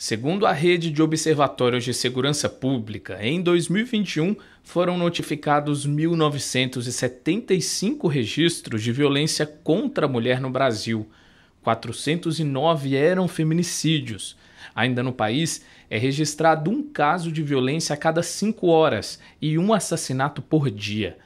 Segundo a rede de observatórios de segurança pública, em 2021 foram notificados 1.975 registros de violência contra a mulher no Brasil. 409 eram feminicídios. Ainda no país, é registrado um caso de violência a cada cinco horas e um assassinato por dia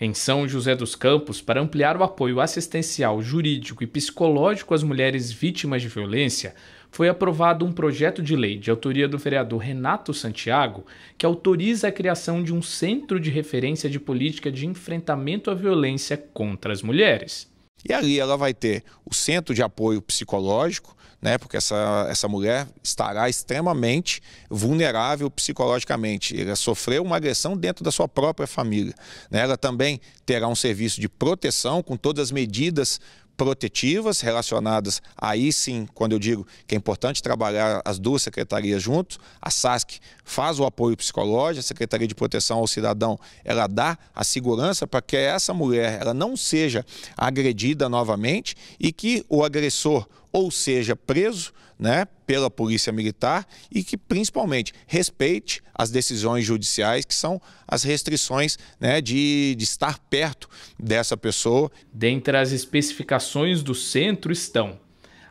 em São José dos Campos para ampliar o apoio assistencial, jurídico e psicológico às mulheres vítimas de violência, foi aprovado um projeto de lei de autoria do vereador Renato Santiago que autoriza a criação de um Centro de Referência de Política de Enfrentamento à Violência contra as Mulheres. E ali ela vai ter o centro de apoio psicológico, né? Porque essa, essa mulher estará extremamente vulnerável psicologicamente. Ela sofreu uma agressão dentro da sua própria família. Né? Ela também terá um serviço de proteção com todas as medidas protetivas relacionadas aí sim, quando eu digo que é importante trabalhar as duas secretarias juntos, a SASC faz o apoio psicológico, a Secretaria de Proteção ao Cidadão, ela dá a segurança para que essa mulher ela não seja agredida novamente e que o agressor, ou seja preso né, pela polícia militar e que principalmente respeite as decisões judiciais, que são as restrições né, de, de estar perto dessa pessoa. Dentre as especificações do centro estão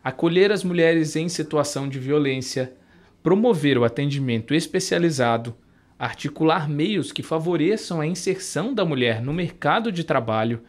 acolher as mulheres em situação de violência, promover o atendimento especializado, articular meios que favoreçam a inserção da mulher no mercado de trabalho,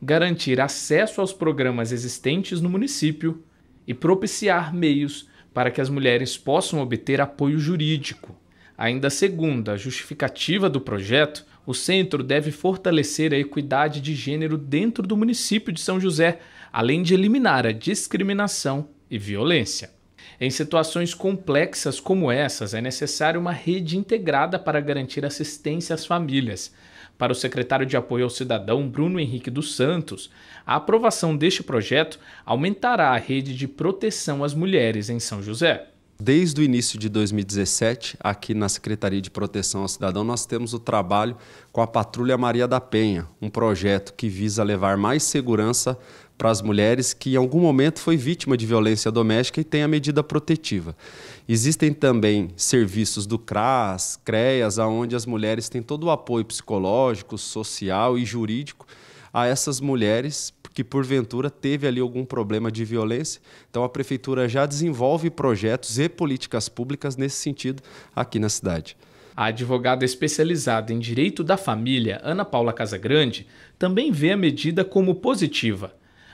garantir acesso aos programas existentes no município e propiciar meios para que as mulheres possam obter apoio jurídico. Ainda segundo a justificativa do projeto, o centro deve fortalecer a equidade de gênero dentro do município de São José, além de eliminar a discriminação e violência. Em situações complexas como essas, é necessária uma rede integrada para garantir assistência às famílias. Para o secretário de Apoio ao Cidadão, Bruno Henrique dos Santos, a aprovação deste projeto aumentará a rede de proteção às mulheres em São José. Desde o início de 2017, aqui na Secretaria de Proteção ao Cidadão, nós temos o trabalho com a Patrulha Maria da Penha, um projeto que visa levar mais segurança para as mulheres que em algum momento foi vítima de violência doméstica e tem a medida protetiva. Existem também serviços do CRAS, CREAS, aonde as mulheres têm todo o apoio psicológico, social e jurídico a essas mulheres que porventura teve ali algum problema de violência. Então a prefeitura já desenvolve projetos e políticas públicas nesse sentido aqui na cidade. A advogada especializada em direito da família, Ana Paula Casagrande, também vê a medida como positiva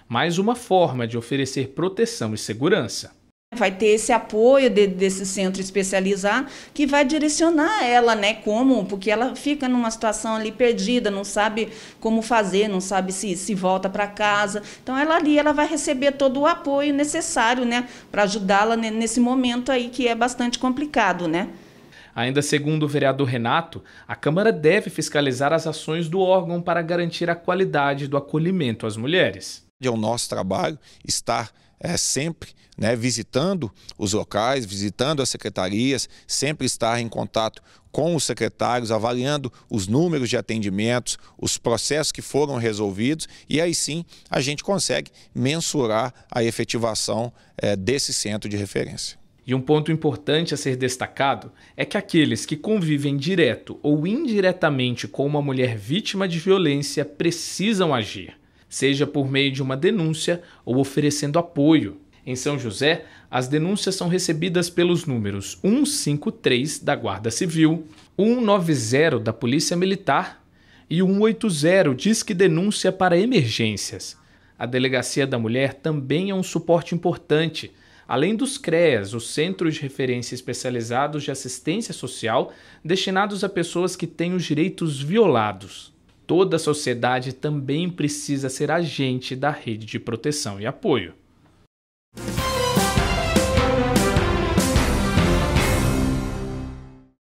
mais uma forma de oferecer proteção e segurança. Vai ter esse apoio de, desse centro especializado que vai direcionar ela, né? Como, porque ela fica numa situação ali perdida, não sabe como fazer, não sabe se, se volta para casa. Então ela ali ela vai receber todo o apoio necessário, né? Para ajudá-la nesse momento aí que é bastante complicado, né? Ainda segundo o vereador Renato, a Câmara deve fiscalizar as ações do órgão para garantir a qualidade do acolhimento às mulheres é o nosso trabalho estar é, sempre né, visitando os locais, visitando as secretarias, sempre estar em contato com os secretários, avaliando os números de atendimentos, os processos que foram resolvidos e aí sim a gente consegue mensurar a efetivação é, desse centro de referência. E um ponto importante a ser destacado é que aqueles que convivem direto ou indiretamente com uma mulher vítima de violência precisam agir seja por meio de uma denúncia ou oferecendo apoio. Em São José, as denúncias são recebidas pelos números 153 da Guarda Civil, 190 da Polícia Militar e 180 diz que denúncia para emergências. A Delegacia da Mulher também é um suporte importante. Além dos CREAS, os Centros de Referência Especializados de Assistência Social, destinados a pessoas que têm os direitos violados toda a sociedade também precisa ser agente da rede de proteção e apoio.